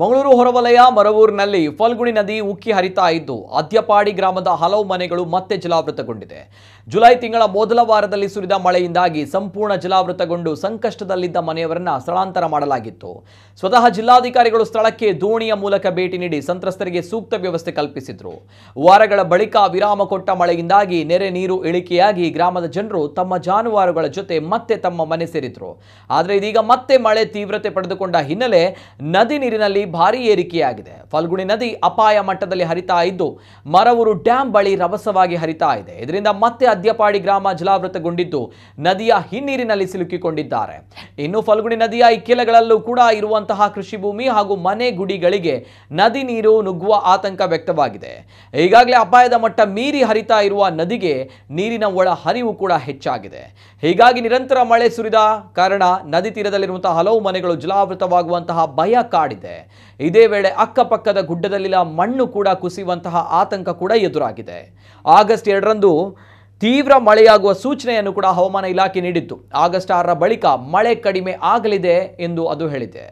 ಮಂಗಳೂರು ಹೊರವಲಯ ಮರವೂರಿನಲ್ಲಿ ಫಲ್ಗುಣಿ ನದಿ ಉಕ್ಕಿ ಹರಿತಾ ಇದ್ದು ಅದ್ಯಪಾಡಿ ಗ್ರಾಮದ ಹಲವು ಮನೆಗಳು ಮತ್ತೆ ಜಲಾವೃತಗೊಂಡಿದೆ ಜುಲೈ ತಿಂಗಳ ಮೊದಲ ವಾರದಲ್ಲಿ ಸುರಿದ ಮಳೆಯಿಂದಾಗಿ ಸಂಪೂರ್ಣ ಜಲಾವೃತಗೊಂಡು ಸಂಕಷ್ಟದಲ್ಲಿದ್ದ ಮನೆಯವರನ್ನ ಸ್ಥಳಾಂತರ ಮಾಡಲಾಗಿತ್ತು ಸ್ವತಃ ಜಿಲ್ಲಾಧಿಕಾರಿಗಳು ಸ್ಥಳಕ್ಕೆ ದೋಣಿಯ ಮೂಲಕ ಭೇಟಿ ನೀಡಿ ಸಂತ್ರಸ್ತರಿಗೆ ಸೂಕ್ತ ವ್ಯವಸ್ಥೆ ಕಲ್ಪಿಸಿದ್ರು ವಾರಗಳ ಬಳಿಕ ವಿರಾಮ ಕೊಟ್ಟ ಮಳೆಯಿಂದಾಗಿ ನೆರೆ ನೀರು ಇಳಿಕೆಯಾಗಿ ಗ್ರಾಮದ ಜನರು ತಮ್ಮ ಜಾನುವಾರುಗಳ ಜೊತೆ ಮತ್ತೆ ತಮ್ಮ ಮನೆ ಸೇರಿದ್ರು ಆದರೆ ಇದೀಗ ಮತ್ತೆ ಮಳೆ ತೀವ್ರತೆ ಪಡೆದುಕೊಂಡ ಹಿನ್ನೆಲೆ ನದಿ ನೀರಿನಲ್ಲಿ ಭಾರಿ ಏರಿಕೆಯಾಗಿದೆ ಫಲ್ಗುಣಿ ನದಿ ಅಪಾಯ ಮಟ್ಟದಲ್ಲಿ ಹರಿತಾ ಇದ್ದು ಮರವೂರು ಡ್ಯಾಂ ಬಳಿ ರಭಸವಾಗಿ ಹರಿತಾ ಇದೆ ಇದರಿಂದ ಮತ್ತೆ ಅದ್ಯಪಾಡಿ ಗ್ರಾಮ ಜಲಾವೃತಗೊಂಡಿದ್ದು ನದಿಯ ಹಿನ್ನೀರಿನಲ್ಲಿ ಸಿಲುಕಿಕೊಂಡಿದ್ದಾರೆ ಇನ್ನು ಫಲ್ಗುಣಿ ನದಿಯ ಇಕ್ಕೆಲಗಳಲ್ಲೂ ಕೂಡ ಇರುವಂತಹ ಕೃಷಿ ಭೂಮಿ ಹಾಗೂ ಮನೆ ಗುಡಿಗಳಿಗೆ ನದಿ ನೀರು ನುಗ್ಗುವ ಆತಂಕ ವ್ಯಕ್ತವಾಗಿದೆ ಈಗಾಗಲೇ ಅಪಾಯದ ಮಟ್ಟ ಮೀರಿ ಹರಿತಾ ಇರುವ ನದಿಗೆ ನೀರಿನ ಒಳ ಹರಿವು ಕೂಡ ಹೆಚ್ಚಾಗಿದೆ ಹೀಗಾಗಿ ನಿರಂತರ ಮಳೆ ಸುರಿದ ಕಾರಣ ನದಿ ತೀರದಲ್ಲಿರುವಂತಹ ಹಲವು ಮನೆಗಳು ಜಲಾವೃತವಾಗುವಂತಹ ಭಯ ಕಾಡಿದೆ ಇದೇ ವೇಳೆ ಅಕ್ಕಪಕ್ಕ ಪಕ್ಕದ ಗುಡ್ಡದಲ್ಲಿನ ಮಣ್ಣು ಕೂಡ ಕುಸಿಯುವಂತಹ ಆತಂಕ ಕೂಡ ಎದುರಾಗಿದೆ ಆಗಸ್ಟ್ ಎರಡರಂದು ತೀವ್ರ ಮಳೆಯಾಗುವ ಸೂಚನೆಯನ್ನು ಕೂಡ ಹವಾಮಾನ ಇಲಾಖೆ ನೀಡಿತ್ತು ಆಗಸ್ಟ್ ಆರರ ಬಳಿಕ ಮಳೆ ಕಡಿಮೆ ಆಗಲಿದೆ ಎಂದು ಅದು ಹೇಳಿದೆ